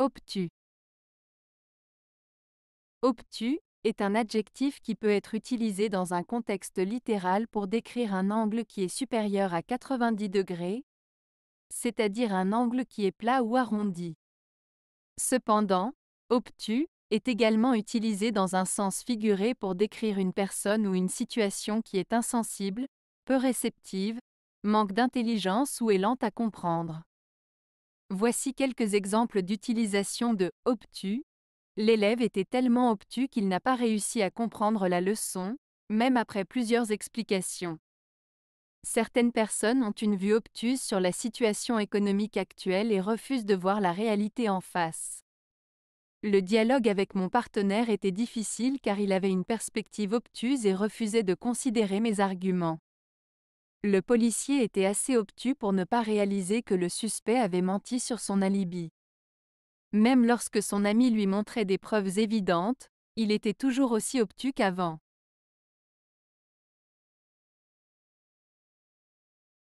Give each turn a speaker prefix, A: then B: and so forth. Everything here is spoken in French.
A: Obtus. Obtus
B: est un adjectif qui peut être utilisé dans un contexte littéral pour décrire un angle qui est supérieur à 90 degrés, c'est-à-dire un angle qui est plat ou arrondi. Cependant, obtus est également utilisé dans un sens figuré pour décrire une personne ou une situation qui est insensible, peu réceptive, manque d'intelligence ou est lente à comprendre. Voici quelques exemples d'utilisation de obtus. L'élève était tellement obtus qu'il n'a pas réussi à comprendre la leçon, même après plusieurs explications. Certaines personnes ont une vue obtuse sur la situation économique actuelle et refusent de voir la réalité en face. Le dialogue avec mon partenaire était difficile car il avait une perspective obtuse et refusait de considérer mes arguments. Le policier était assez obtus pour ne pas réaliser que le suspect avait menti sur son alibi. Même lorsque son ami lui montrait des preuves évidentes, il était
A: toujours aussi obtus qu'avant.